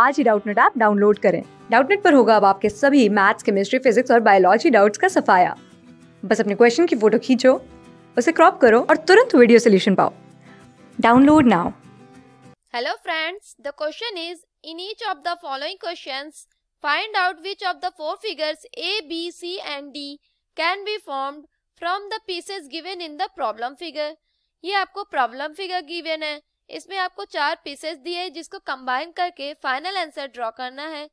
आज ही Doubtnut app download करें डाउटनेट पर होगा अब आपके सभी मैथ्स केमिस्ट्री फिजिक्स और बायोलॉजी डाउट्स का सफाया बस अपने क्वेश्चन की फोटो खींचो उसे क्रॉप करो और तुरंत वीडियो सोल्यूशन पाओ download now hello friends the question is in each of the following questions find out which of the four figures A B C and D can be formed from the pieces given in the problem figure ये आपको problem figure given है इसमें आपको चार pieces दिए जिसको combine करके final answer draw करना है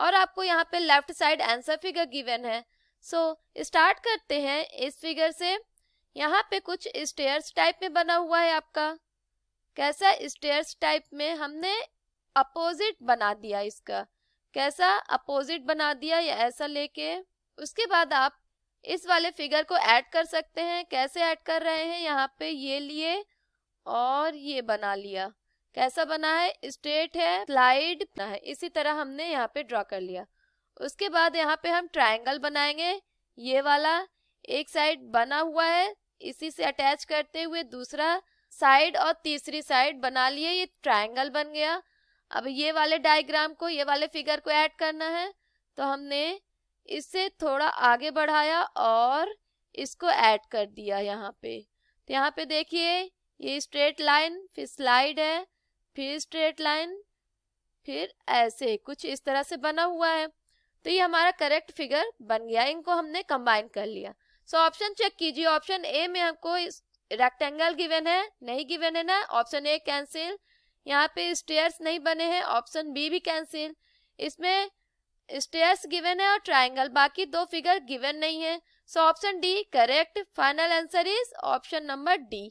और आपको यहाँ पे left side answer figure given है सो so, स्टार्ट करते हैं इस फिगर से यहाँ पे कुछ स्टेयर्स टाइप में बना हुआ है आपका कैसा स्टेयर्स टाइप में हमने अपोजिट बना दिया इसका कैसा अपोजिट बना दिया या ऐसा लेके उसके बाद आप इस वाले फिगर को ऐड कर सकते हैं कैसे ऐड कर रहे हैं यहाँ पे ये लिए और ये बना लिया कैसा बना है स्ट्रेट है स्लाइड है इसी तरह हमने यहाँ पे ड्रॉ कर लिया उसके बाद यहाँ पे हम ट्रायंगल बनाएंगे ये वाला एक साइड बना हुआ है इसी से अटैच करते हुए दूसरा साइड और तीसरी साइड बना लिए ये ट्रायंगल बन गया अब ये वाले डायग्राम को ये वाले फिगर को ऐड करना है तो हमने इससे थोड़ा आगे बढ़ाया और इसको ऐड कर दिया यहाँ पे तो यहाँ पे देखिए ये स्ट्रेट लाइन फिर स्लाइड है फिर स्ट्रेट लाइन फिर ऐसे कुछ इस तरह से बना हुआ है तो ये हमारा करेक्ट फिगर बन गया इनको हमने कंबाइन कर लिया सो so, ऑप्शन चेक कीजिए ऑप्शन ए में हमको रेक्टेंगल गिवन है नहीं गिवन है ना ऑप्शन ए कैंसिल यहाँ पे स्टेयर्स नहीं बने हैं ऑप्शन बी भी कैंसिल इसमें स्टेयर्स गिवन है और ट्राइंगल बाकी दो फिगर गिवन नहीं है so option D correct final answer is option number D